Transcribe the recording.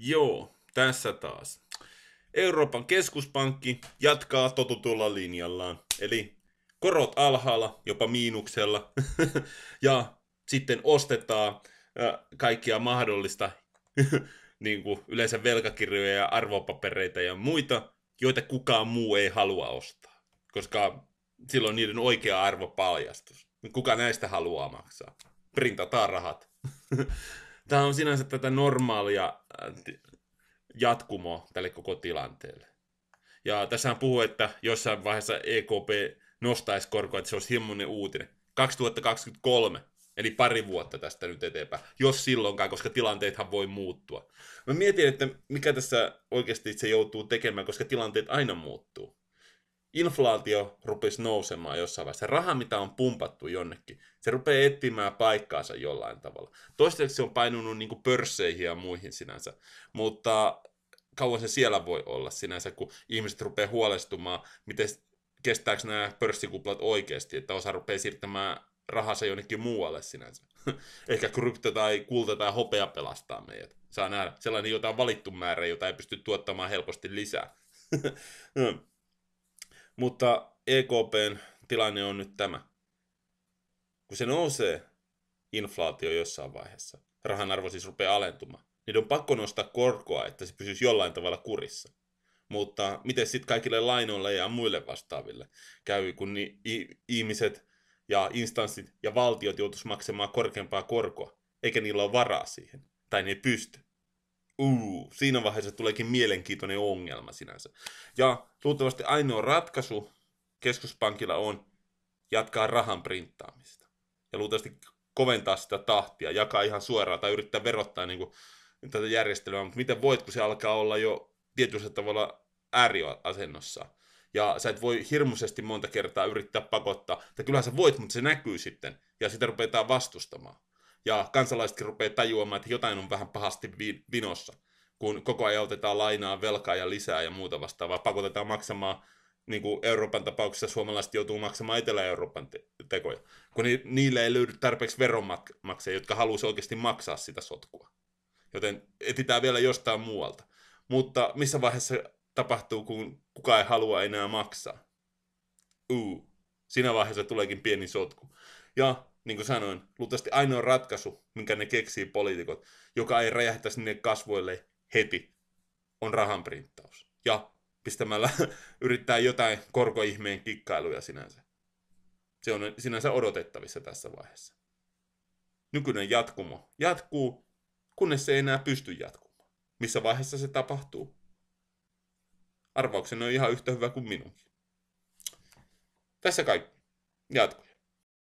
Joo, tässä taas. Euroopan keskuspankki jatkaa totutulla linjallaan, eli korot alhaalla, jopa miinuksella, ja sitten ostetaan kaikkia mahdollista niin kuin yleensä velkakirjoja ja arvopapereita ja muita, joita kukaan muu ei halua ostaa, koska silloin niiden oikea arvo paljastus. Kuka näistä haluaa maksaa? Printataan rahat. Tämä on sinänsä tätä normaalia äh, jatkumoa tälle koko tilanteelle. Ja tässä puhuu, että jossain vaiheessa EKP nostaisi korkoa, että se olisi himmonen uutinen. 2023, eli pari vuotta tästä nyt eteenpäin, jos silloinkaan, koska tilanteethan voi muuttua. Mä mietin, että mikä tässä oikeasti se joutuu tekemään, koska tilanteet aina muuttuu inflaatio rupisi nousemaan jossain vaiheessa. Se raha, mitä on pumpattu jonnekin, se rupeaa etsimään paikkaansa jollain tavalla. Toistaiseksi se on painunut niin kuin pörsseihin ja muihin sinänsä, mutta kauan se siellä voi olla sinänsä, kun ihmiset rupeaa huolestumaan, miten kestääkö nämä pörssikuplat oikeasti, että osa rupeaa siirtämään rahansa jonnekin muualle sinänsä. Ehkä krypto tai kulta tai hopea pelastaa meidät. Saa nähdä. Sellainen, jota on valittu määrä, jota ei pysty tuottamaan helposti lisää. Hmm. Mutta EKPn tilanne on nyt tämä. Kun se nousee inflaatio jossain vaiheessa, rahan arvo siis rupeaa alentumaan, niin on pakko nostaa korkoa, että se pysyisi jollain tavalla kurissa. Mutta miten sitten kaikille lainoille ja muille vastaaville käy, kun ni- i- ihmiset ja instanssit ja valtiot joutuisivat maksamaan korkeampaa korkoa, eikä niillä ole varaa siihen, tai ne ei pysty uu, siinä vaiheessa tuleekin mielenkiintoinen ongelma sinänsä. Ja luultavasti ainoa ratkaisu keskuspankilla on jatkaa rahan printtaamista. Ja luultavasti koventaa sitä tahtia, jakaa ihan suoraan tai yrittää verottaa niin kuin, tätä järjestelmää, mutta miten voit, kun se alkaa olla jo tietyllä tavalla ääriasennossa. Ja sä et voi hirmuisesti monta kertaa yrittää pakottaa, tai kyllähän sä voit, mutta se näkyy sitten, ja sitä rupeetaan vastustamaan ja kansalaisetkin rupeaa tajuamaan, että jotain on vähän pahasti vinossa, kun koko ajan otetaan lainaa, velkaa ja lisää ja muuta vastaavaa, pakotetaan maksamaan niin kuin Euroopan tapauksessa suomalaiset joutuu maksamaan Etelä-Euroopan te- tekoja, kun ni- niille ei löydy tarpeeksi veronmaksajia, jotka haluaisi oikeasti maksaa sitä sotkua. Joten etsitään vielä jostain muualta. Mutta missä vaiheessa tapahtuu, kun kukaan ei halua enää maksaa? Uu. Siinä vaiheessa tuleekin pieni sotku. Ja niin kuin sanoin, luultavasti ainoa ratkaisu, minkä ne keksii poliitikot, joka ei räjähtäisi sinne kasvoille heti, on rahan printtaus. Ja pistämällä yrittää jotain korkoihmeen kikkailuja sinänsä. Se on sinänsä odotettavissa tässä vaiheessa. Nykyinen jatkumo jatkuu, kunnes se ei enää pysty jatkumaan. Missä vaiheessa se tapahtuu? Arvauksen on ihan yhtä hyvä kuin minunkin. Tässä kaikki. Jatku.